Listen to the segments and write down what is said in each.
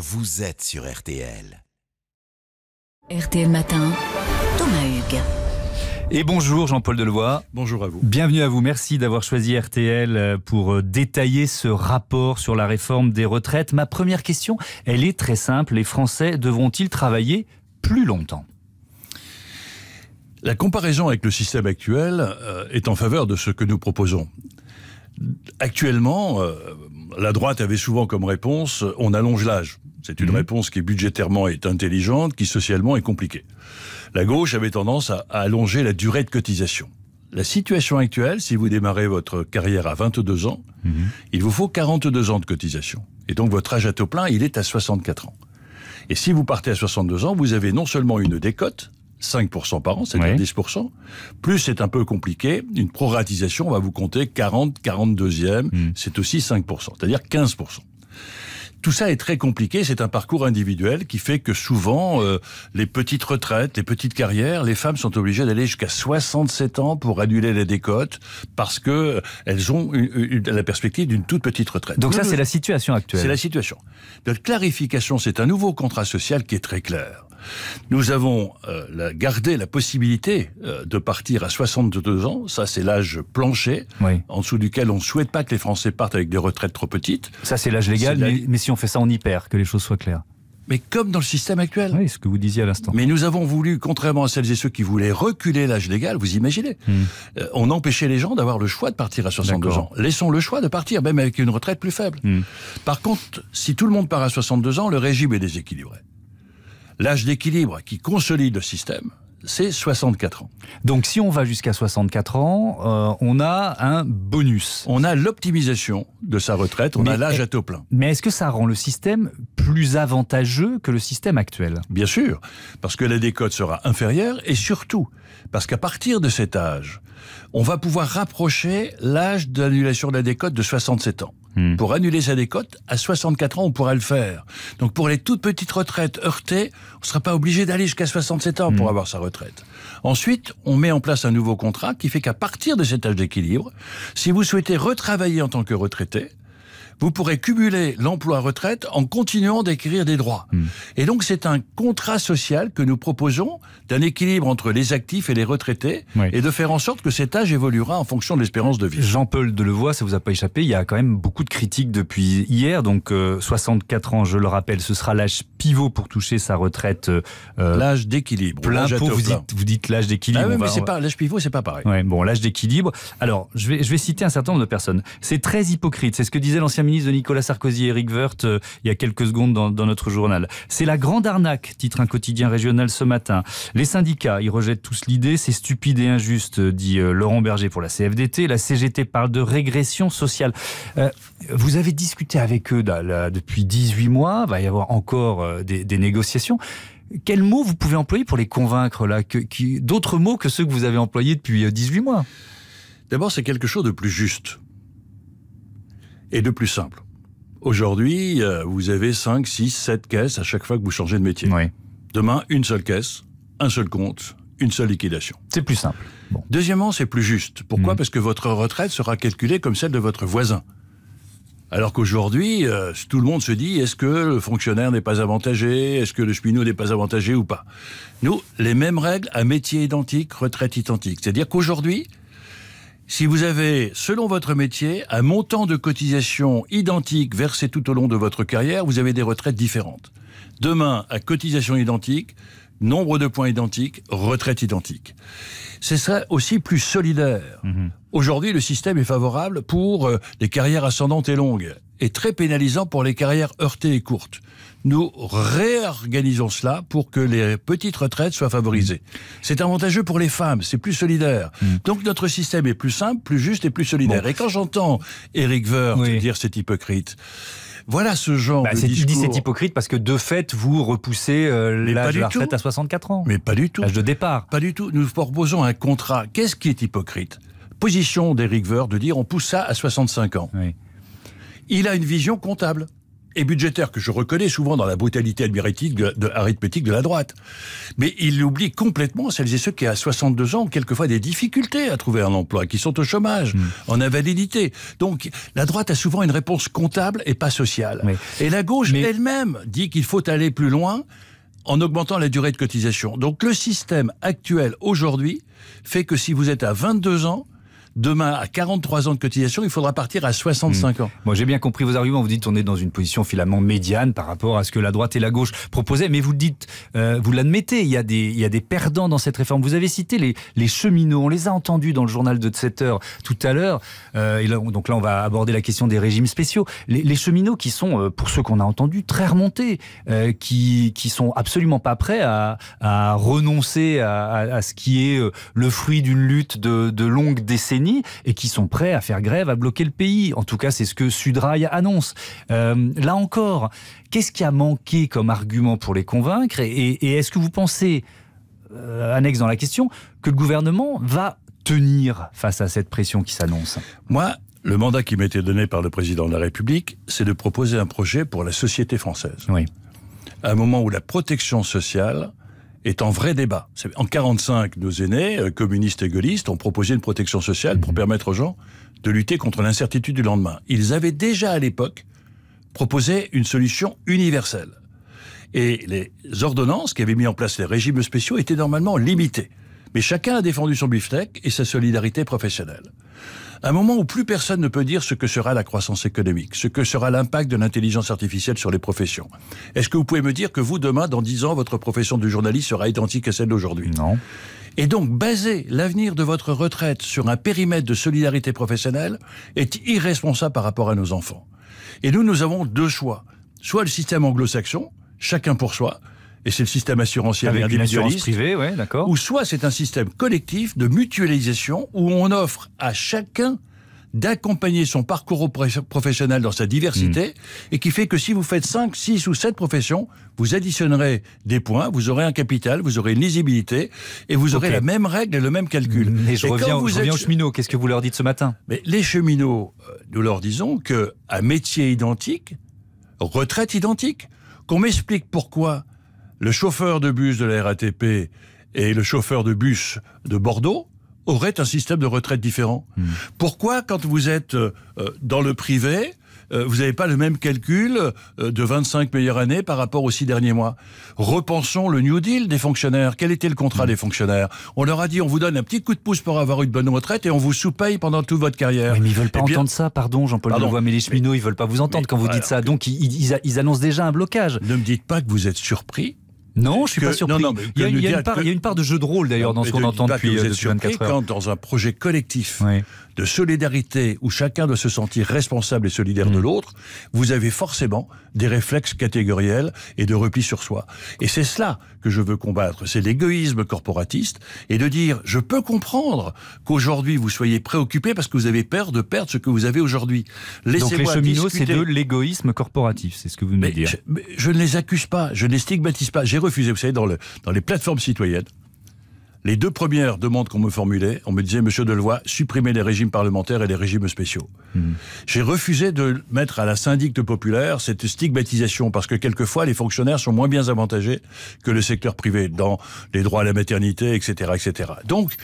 Vous êtes sur RTL. RTL Matin, Thomas Hugues. Et bonjour Jean-Paul Delevoye. Bonjour à vous. Bienvenue à vous. Merci d'avoir choisi RTL euh, pour euh, détailler ce rapport sur la réforme des retraites. Ma première question, elle est très simple. Les Français devront-ils travailler plus longtemps la comparaison avec le système actuel euh, est en faveur de ce que nous proposons. Actuellement, euh, la droite avait souvent comme réponse on allonge l'âge. C'est une mhm. réponse qui budgétairement est intelligente, qui socialement est compliquée. La gauche avait tendance à, allonger la durée de cotisation. La situation actuelle, si vous démarrez votre carrière à 22 ans, mhm. il vous faut 42 ans de cotisation. Et donc votre âge à taux plein, il est à 64 ans. Et si vous partez à 62 ans, vous avez non seulement une décote, 5% par an, c'est-à-dire 10%. Plus c'est un peu compliqué, une proratisation on va vous compter 40, 42e, hmm. c'est aussi 5%, c'est-à-dire 15%. Tout ça est très compliqué, c'est un parcours individuel qui fait que souvent, euh, les petites retraites, les petites carrières, les femmes sont obligées d'aller jusqu'à 67 ans pour annuler les décotes parce que euh, elles ont la perspective d'une toute petite retraite. Donc, ça, c'est la situation actuelle. C'est la situation. Notre clarification, c'est un nouveau contrat social qui est très clair. Nous avons euh, gardé la possibilité euh, de partir à 62 ans. Ça, c'est l'âge plancher, en dessous duquel on ne souhaite pas que les Français partent avec des retraites trop petites. Ça, c'est l'âge légal, mais, si on fait ça, on y perd, que les choses soient claires. Mais comme dans le système actuel. Oui, ce que vous disiez à l'instant. Mais nous avons voulu, contrairement à celles et ceux qui voulaient reculer l'âge légal, vous imaginez, hmm. euh, on empêchait les gens d'avoir le choix de partir à 62 ans. Laissons le choix de partir, même avec une retraite plus faible. Hmm. Par contre, si tout le monde part à 62 ans, le régime est déséquilibré. L'âge d'équilibre qui consolide le système, c'est 64 ans. Donc si on va jusqu'à 64 ans, euh, on a un bonus. On a l'optimisation de sa retraite, on a l'âge à taux plein. Mais est-ce que ça rend le système plus avantageux que le système actuel Bien sûr, parce que la décote sera inférieure et surtout parce qu'à partir de cet âge, on va pouvoir rapprocher l'âge d'annulation de la décote de 67 ans. Hmm. Pour annuler sa décote, à 64 ans, on pourra le faire. Donc pour les toutes petites retraites heurtées, on ne sera pas obligé d'aller jusqu'à 67 ans pour hmm. avoir sa retraite. Ensuite, on met en place un nouveau contrat qui fait qu'à partir de cet âge d'équilibre, si vous souhaitez retravailler en tant que retraité, vous pourrez cumuler l'emploi-retraite en continuant d'écrire des droits. Hmm. Et donc c'est un contrat social que nous proposons d'un équilibre entre les actifs et les retraités et de faire en sorte que cet âge évoluera en fonction de l'espérance de vie. Jean-Paul Delevoye, ça vous a pas échappé, il y a quand même beaucoup de critiques depuis hier, donc 64 euh, ans, je le rappelle, ce sera l'âge pivot pour toucher sa retraite. Euh, euh, l'âge d'équilibre. Plein vous dites, vous dites l'âge d'équilibre. Ah mais c'est pas l'âge pivot, c'est pas pareil. bon, l'âge d'équilibre. Alors, je vais, je vais citer un certain nombre de personnes. C'est très hypocrite, c'est ce que disait l'ancien ministre de Nicolas Sarkozy et Eric Woerth euh, il y a quelques secondes dans, notre journal. C'est la grande arnaque, titre un quotidien régional ce matin. Les syndicats, ils rejettent tous l'idée, c'est stupide et injuste, euh, dit euh, Laurent Berger pour la CFDT. La CGT parle de régression sociale. vous avez discuté avec eux depuis 18 mois, il va y avoir encore des, négociations quels mots vous pouvez employer pour les convaincre là D'autres mots que ceux que vous avez employés depuis 18 mois D'abord, c'est quelque chose de plus juste et de plus simple. Aujourd'hui, euh, vous avez 5, 6, 7 caisses à chaque fois que vous changez de métier. Demain, une seule caisse, un seul compte, une seule liquidation. C'est plus simple. Deuxièmement, c'est plus juste. Pourquoi mhm. Parce que votre retraite sera calculée comme celle de votre voisin. Alors qu'aujourd'hui, euh, tout le monde se dit est-ce que le fonctionnaire n'est pas avantagé Est-ce que le cheminot n'est pas avantagé ou pas Nous, les mêmes règles à métier identique, retraite identique. C'est-à-dire qu'aujourd'hui, si vous avez, selon votre métier, un montant de cotisation identique versé tout au long de votre carrière, vous avez des retraites différentes. Demain, à cotisation identique, nombre de points identiques, retraite identique. Ce serait aussi plus solidaire. Mhm. Aujourd'hui, le système est favorable pour euh, les carrières ascendantes et longues et très pénalisant pour les carrières heurtées et courtes nous réorganisons cela pour que les petites retraites soient favorisées. C'est avantageux pour les femmes, c'est plus solidaire. Mm. Donc notre système est plus simple, plus juste et plus solidaire. Et quand j'entends Éric Verre dire c'est hypocrite, voilà ce genre bah, de discours. Je dis c'est hypocrite parce que de fait, vous repoussez euh, l'âge de la retraite à 64 ans. Mais pas du tout. L'âge de départ. Pas du tout. Nous proposons un contrat. Qu'est-ce qui est hypocrite Position d'Eric Verre de dire on pousse ça à 65 ans. Il a une vision comptable et budgétaire que je reconnais souvent dans la brutalité admirative de, de la droite. Mais il oublie complètement celles et ceux qui, à 62 ans, ont quelquefois des difficultés à trouver un emploi, qui sont au chômage, hmm. en invalidité. Donc, la droite a souvent une réponse comptable et pas sociale. Et la gauche elle-même dit qu'il faut aller plus loin en augmentant la durée de cotisation. Donc, le système actuel aujourd'hui fait que si vous êtes à 22 ans, demain, à 43 ans de cotisation, il faudra partir à 65 ans. Moi, j'ai bien compris vos arguments. Vous dites qu'on est dans une position finalement médiane par rapport à ce que la droite et la gauche proposaient, mais vous dites, euh, vous l'admettez, il, y a des, il y a des perdants dans cette réforme. Vous avez cité les, les cheminots, on les a entendus dans le journal de 7 heures tout à l'heure. Euh, donc là, on va aborder la question des régimes spéciaux. Les, cheminots qui sont, euh, pour ceux qu'on a entendus, très remontés, qui, qui sont absolument pas prêts à, renoncer à, ce qui est le fruit d'une lutte de, de longues décennies et qui sont prêts à faire grève, à bloquer le pays. En tout cas, c'est ce que Sudrail annonce. Euh, là encore, qu'est-ce qui a manqué comme argument pour les convaincre Et, est-ce que vous pensez, euh, annexe dans la question, que le gouvernement va tenir face à cette pression qui s'annonce Moi, le mandat qui m'était donné par le président de la République, c'est de proposer un projet pour la société française. Oui. À un moment où la protection sociale est en vrai débat. En 45, nos aînés, communistes et gaullistes, ont proposé une protection sociale pour mhm. permettre aux gens de lutter contre l'incertitude du lendemain. Ils avaient déjà à l'époque proposé une solution universelle. Et les ordonnances qui avaient mis en place les régimes spéciaux étaient normalement limitées. Mais chacun a défendu son beefsteak et sa solidarité professionnelle. Un moment où plus personne ne peut dire ce que sera la croissance économique, ce que sera l'impact de l'intelligence artificielle sur les professions. Est-ce que vous pouvez me dire que vous, demain, dans dix ans, votre profession de journaliste sera identique à celle d'aujourd'hui Non. Et donc, baser l'avenir de votre retraite sur un périmètre de solidarité professionnelle est irresponsable par rapport à nos enfants. Et nous, nous avons deux choix. Soit le système anglo saxon chacun pour soi, et c'est le système assurantiel avec assurance privée, ouais, d'accord. Ou soit c'est un système collectif de mutualisation où on offre à chacun d'accompagner son parcours professionnel dans sa diversité hmm. et qui fait que si vous faites 5, 6 ou 7 professions, vous additionnerez des points, vous aurez un capital, vous aurez une lisibilité et vous aurez la même règle et le même calcul. Mais je, et reviens, vous êtes... reviens, aux cheminots, qu'est-ce que vous leur dites ce matin Mais les cheminots, euh, nous leur disons que à métier identique, retraite identique, qu'on m'explique pourquoi le chauffeur de bus de la RATP et le chauffeur de bus de Bordeaux auraient un système de retraite différent. Hmm. Pourquoi, quand vous êtes euh, dans le privé, euh, vous n'avez pas le même calcul euh, de 25 meilleures années par rapport aux six derniers mois Repensons le New Deal des fonctionnaires. Quel était le contrat hmm. des fonctionnaires On leur a dit, on vous donne un petit coup de pouce pour avoir une bonne retraite et on vous sous-paye pendant toute votre carrière. mais ils veulent pas entendre ça, pardon Jean-Paul Delevoye, mais les cheminots, ils veulent pas vous entendre quand vous dites ça. Donc, ils, annoncent déjà un blocage. Ne me dites pas que vous êtes surpris non, je suis pas surpris. il, y a, une part de jeu de rôle d'ailleurs dans ce qu'on entend depuis, 24 euh, heures. Quand dans un projet collectif de solidarité où chacun doit se sentir responsable et solidaire de mm. l'autre, vous avez forcément des réflexes catégoriels et de repli sur soi. Et c'est cela que je veux combattre, c'est l'égoïsme corporatiste et de dire je peux comprendre qu'aujourd'hui vous soyez préoccupé parce que vous avez peur de perdre ce que vous avez aujourd'hui. Donc les cheminots, c'est de l'égoïsme corporatif, c'est ce que vous me dire. Je, ne les accuse pas, je ne les stigmatise pas refusé, vous savez, dans, le, dans les plateformes citoyennes, les deux premières demandes qu'on me formulait, on me disait, Monsieur Delevoye, supprimez les régimes parlementaires et les régimes spéciaux. Hmm. J'ai refusé de mettre à la syndicte populaire cette stigmatisation parce que quelquefois les fonctionnaires sont moins bien avantagés que le secteur privé dans les droits à la maternité, etc., etc. Donc,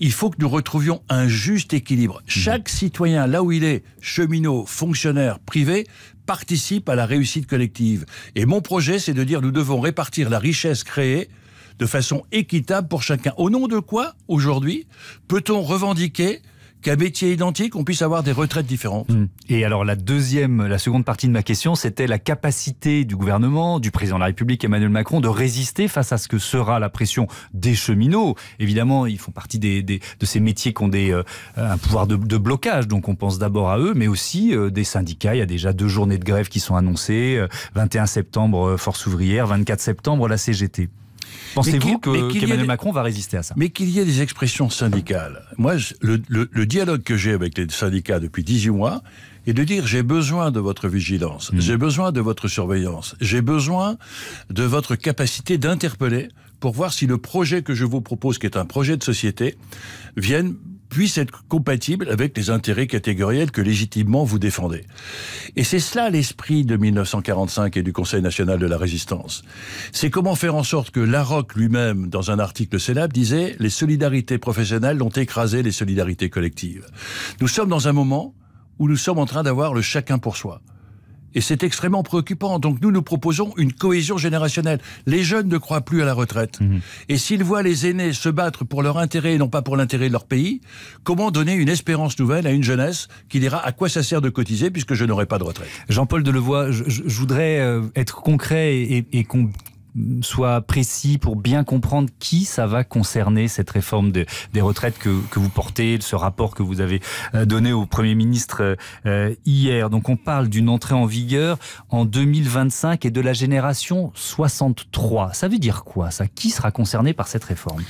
il faut que nous retrouvions un juste équilibre. Hmm. Chaque citoyen, là où il est, cheminot, fonctionnaire, privé, participe à la réussite collective. Et mon projet, c'est de dire, nous devons répartir la richesse créée de façon équitable pour chacun. Au nom de quoi, aujourd'hui, peut-on revendiquer qu'à métier identique, on puisse avoir des retraites différentes. Hmm. Et alors la deuxième, la seconde partie de ma question, c'était la capacité du gouvernement, du président de la République Emmanuel Macron, de résister face à ce que sera la pression des cheminots. Évidemment, ils font partie des, de ces métiers qui ont des, euh, un pouvoir de, blocage, donc on pense d'abord à eux, mais aussi euh, des syndicats. Il y a déjà deux journées de grève qui sont annoncées, 21 euh, septembre Force ouvrière, 24 septembre la CGT. Pensez-vous que Emmanuel Macron va résister à ça Mais qu'il y ait des expressions syndicales. Moi, le, dialogue que j'ai avec les syndicats depuis 18 mois est de dire j'ai besoin de votre vigilance, mm. j'ai besoin de votre surveillance, j'ai besoin de votre capacité d'interpeller pour voir si le projet que je vous propose, qui est un projet de société, vienne puisse être compatible avec les intérêts catégoriels que légitimement vous défendez. Et c'est cela l'esprit de 1945 et du Conseil national de la résistance. C'est comment faire en sorte que Larocque lui-même, dans un article célèbre, disait les solidarités professionnelles ont écrasé les solidarités collectives. Nous sommes dans un moment où nous sommes en train d'avoir le chacun pour soi. Et c'est extrêmement préoccupant. Donc nous, nous proposons une cohésion générationnelle. Les jeunes ne croient plus à la retraite. Mhm. Et s'ils voient les aînés se battre pour leur intérêt et non pas pour l'intérêt de leur pays, comment donner une espérance nouvelle à une jeunesse qui dira à quoi ça sert de cotiser puisque je n'aurai pas de retraite Jean-Paul Delevoye, je, voudrais euh, être concret et, et soit précis pour bien comprendre qui ça va concerner, cette réforme des retraites que, vous portez, ce rapport que vous avez euh, donné au Premier ministre euh, euh, hier. Donc on parle d'une entrée en vigueur en 2025 et de la génération 63. Ça veut dire quoi ça Qui sera concerné par cette réforme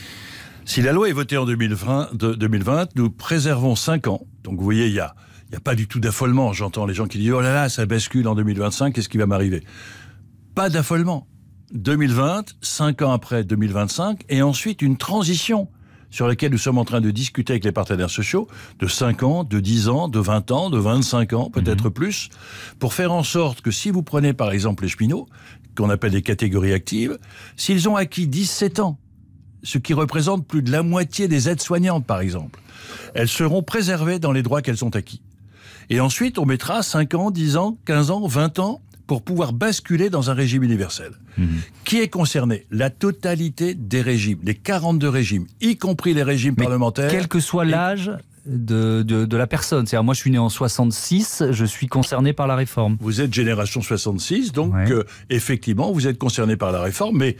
si la loi est votée en 2020, 2020 nous préservons 5 ans. Donc vous voyez, il y a, il a pas du tout d'affolement. J'entends les gens qui disent Oh là là, ça bascule en 2025, qu'est-ce qui va m'arriver Pas d'affolement. 2020, 5 ans après 2025, et ensuite une transition sur laquelle nous sommes en train de discuter avec les partenaires sociaux de 5 ans, de 10 ans, de 20 ans, de 25 ans, peut-être mhm. plus, pour faire en sorte que si vous prenez par exemple les cheminots, qu'on appelle les catégories actives, s'ils ont acquis 17 ans, ce qui représente plus de la moitié des aides-soignantes par exemple, elles seront préservées dans les droits qu'elles ont acquis. Et ensuite, on mettra 5 ans, 10 ans, 15 ans, 20 ans pour pouvoir basculer dans un régime universel. Mhm. Qui est concerné La totalité des régimes, les 42 régimes, y compris les régimes parlementaires. Quel que soit l'âge, de, la personne. C'est-à-dire, moi, je suis né en 66, je suis concerné par la réforme. Vous êtes génération 66, donc euh, effectivement, vous êtes concerné par la réforme, mais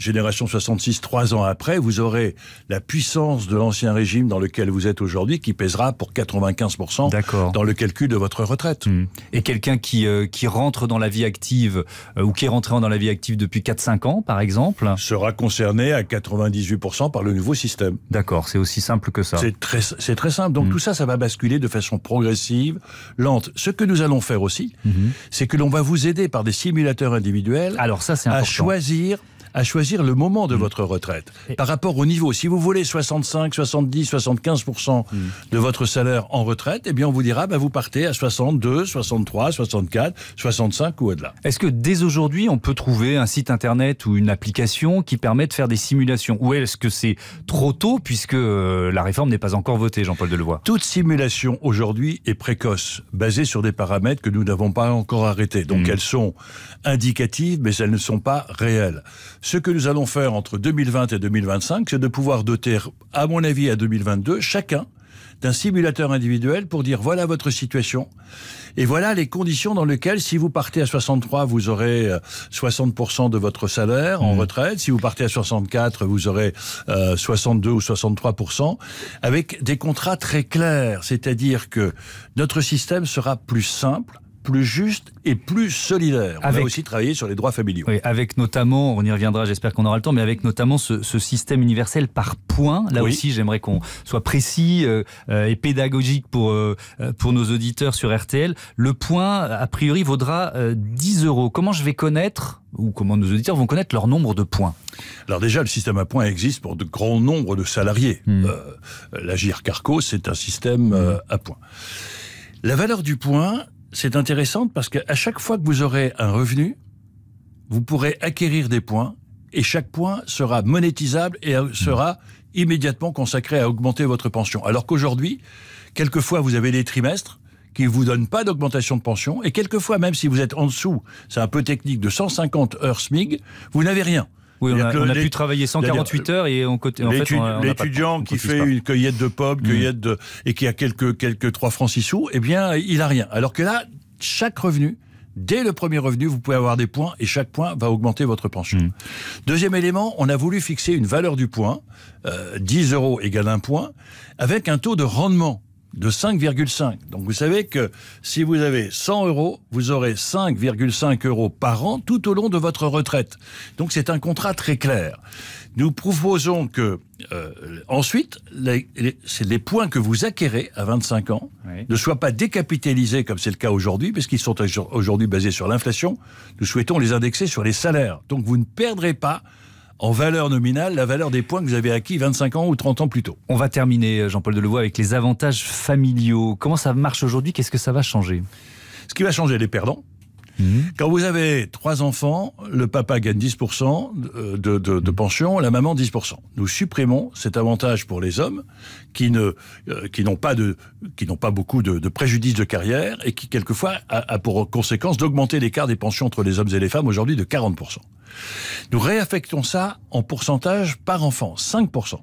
Génération 66, trois ans après, vous aurez la puissance de l'ancien régime dans lequel vous êtes aujourd'hui qui pèsera pour 95% dans le calcul de votre retraite. Hmm. Et quelqu'un qui, euh, qui rentre dans la vie active euh, ou qui est rentré dans la vie active depuis 4-5 ans, par exemple Sera concerné à 98% par le nouveau système. D'accord, c'est aussi simple que ça. C'est très, très simple. Donc hmm. tout ça, ça va basculer de façon progressive, lente. Ce que nous allons faire aussi, hmm. c'est que l'on va vous aider par des simulateurs individuels Alors ça, à choisir à choisir le moment de mm. votre retraite par rapport au niveau. Si vous voulez 65, 70, 75 de votre salaire en retraite, eh bien on vous dira bah, vous partez à 62, 63, 64, 65 ou au-delà. Est-ce que dès aujourd'hui on peut trouver un site internet ou une application qui permet de faire des simulations Ou est-ce que c'est trop tôt puisque euh, la réforme n'est pas encore votée, Jean-Paul Delevoye Toute simulation aujourd'hui est précoce, basée sur des paramètres que nous n'avons pas encore arrêtés. Donc mm. elles sont indicatives, mais elles ne sont pas réelles. Ce que nous allons faire entre 2020 et 2025, c'est de pouvoir doter, à mon avis, à 2022, chacun d'un simulateur individuel pour dire voilà votre situation et voilà les conditions dans lesquelles si vous partez à 63 vous aurez 60% euh, de votre salaire en mmh. retraite si vous partez à 64 vous aurez 62 euh, ou 63% avec des contrats très clairs c'est-à-dire que notre système sera plus simple plus juste et plus solidaire. On va aussi travailler sur les droits familiaux. avec notamment, on y reviendra, j'espère qu'on aura le temps, mais avec notamment ce, système universel par points. Là aussi, j'aimerais qu'on soit précis euh, euh, et pédagogique pour, euh, pour nos auditeurs sur RTL. Le point, a priori, vaudra 10 euros. Comment je vais connaître ou comment nos auditeurs vont connaître leur nombre de points Alors déjà, le système à points existe pour de grands nombres de salariés. La hmm. L'Agir Carco, c'est un système à points. La valeur du point, c'est intéressant parce qu'à chaque fois que vous aurez un revenu, vous pourrez acquérir des points et chaque point sera monétisable et euh, sera immédiatement consacré à augmenter votre pension. Alors qu'aujourd'hui, quelquefois vous avez des trimestres qui ne vous donnent pas d'augmentation de pension et quelquefois même si vous êtes en dessous, c'est un peu technique, de 150 heures SMIG, vous n'avez rien on a, pu travailler 148 heures et on, en fait, L'étudiant qui fait une cueillette de pommes, mm. cueillette de, et qui a quelques, quelques 3 francs 6 sous, eh bien, il a rien. Alors que là, chaque revenu, dès le premier revenu, vous pouvez avoir des points et chaque point va augmenter votre pension. Mm. Deuxième élément, on a voulu fixer une valeur du point, 10 euh, euros égale un point, avec un taux de rendement de 5,5. Donc vous savez que si vous avez 100 euros, vous aurez 5,5 euros par an tout au long de votre retraite. Donc c'est un contrat très clair. Nous proposons que euh, ensuite, les, points que vous acquérez à 25 ans ne soient pas décapitalisés comme c'est le cas aujourd'hui, parce qu'ils sont aujourd'hui basés sur l'inflation. Nous souhaitons les indexer sur les salaires. Donc vous ne perdrez pas en valeur nominale la valeur des points que vous avez acquis 25 ans ou 30 ans plus tôt. On va terminer, euh, Jean-Paul Delevoye, avec les avantages familiaux. Comment ça marche aujourd'hui Qu'est-ce que ça va changer Ce qui va changer les perdants, Mhm. Quand vous avez trois enfants, le papa gagne 10% euh, de, mhm. pension, la maman 10%. Nous supprimons cet avantage pour les hommes qui ne euh, qui n'ont pas de qui n'ont pas beaucoup de, de préjudice de carrière et qui quelquefois a, pour conséquence d'augmenter l'écart des pensions entre les hommes et les femmes aujourd'hui de 40%. Nous réaffectons ça en pourcentage par enfant, 5%.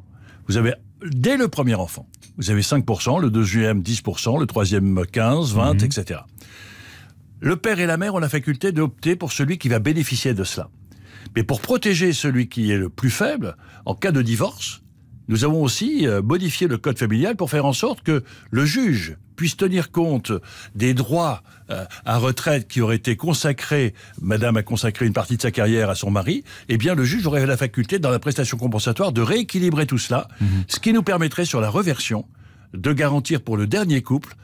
Vous avez dès le premier enfant, vous avez 5%, le deuxième 10%, le troisième 15, 20, etc le père et la mère ont la faculté d'opter pour celui qui va bénéficier de cela. Mais pour protéger celui qui est le plus faible, en cas de divorce, nous avons aussi euh, modifié le code familial pour faire en sorte que le juge puisse tenir compte des droits euh, à retraite qui auraient été consacrés, madame a consacré une partie de sa carrière à son mari, eh bien le juge aurait la faculté dans la prestation compensatoire de rééquilibrer tout cela, mhm. ce qui nous permettrait sur la reversion de garantir pour le dernier couple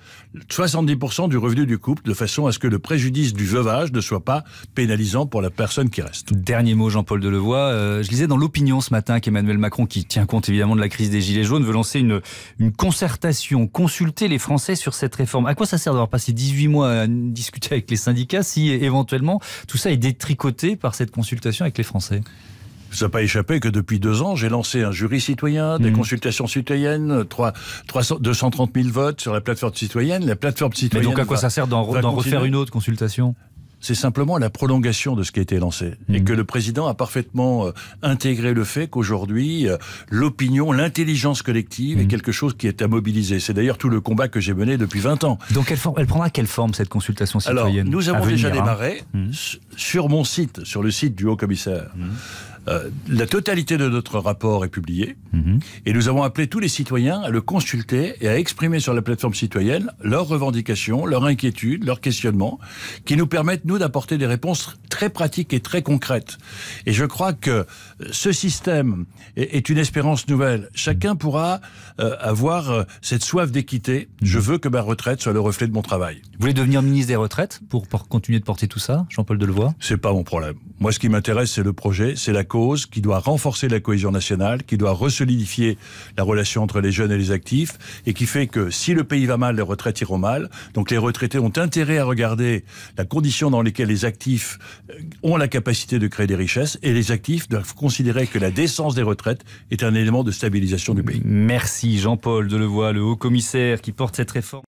70% du revenu du couple, de façon à ce que le préjudice du veuvage ne soit pas pénalisant pour la personne qui reste. Dernier mot, Jean-Paul Delevoye. Euh, je lisais dans l'opinion ce matin qu'Emmanuel Macron, qui tient compte évidemment de la crise des Gilets jaunes, veut lancer une, une concertation, consulter les Français sur cette réforme. À quoi ça sert d'avoir passé 18 mois à discuter avec les syndicats si éventuellement tout ça est détricoté par cette consultation avec les Français ça n'a pas échappé que depuis deux ans, j'ai lancé un jury citoyen, des mmh. consultations citoyennes, 3, 230 000 votes sur la plateforme citoyenne. La plateforme citoyenne. Mais donc à quoi ça sert d'en refaire une autre consultation c'est simplement la prolongation de ce qui a été lancé. Et mmh. que le président a parfaitement euh, intégré le fait qu'aujourd'hui, euh, l'opinion, l'intelligence collective est mmh. quelque chose qui est à mobiliser. C'est d'ailleurs tout le combat que j'ai mené depuis 20 ans. Donc elle, prendra quelle forme cette consultation citoyenne Alors, nous avons déjà hein démarré sur mon site, sur le site du haut-commissaire. Euh, la totalité de notre rapport est publiée mhm. et nous avons appelé tous les citoyens à le consulter et à exprimer sur la plateforme citoyenne leurs revendications, leurs inquiétudes, leurs questionnements, qui nous permettent, nous, d'apporter des réponses très pratiques et très concrètes. Et je crois que ce système est, une espérance nouvelle. Chacun pourra euh, avoir euh, cette soif d'équité. Je veux que ma retraite soit le reflet de mon travail. Vous voulez devenir ministre des Retraites pour, continuer de porter tout ça, Jean-Paul Delevoye C'est pas mon problème. Moi, ce qui m'intéresse, c'est le projet, c'est la qui doit renforcer la cohésion nationale, qui doit resolidifier la relation entre les jeunes et les actifs, et qui fait que si le pays va mal, les retraites iront mal. Donc les retraités ont intérêt à regarder la condition dans laquelle les actifs euh, ont la capacité de créer des richesses, et les actifs doivent considérer que la décence des retraites est un élément de stabilisation du pays. Merci Jean-Paul Delevoye, le haut commissaire qui porte cette réforme.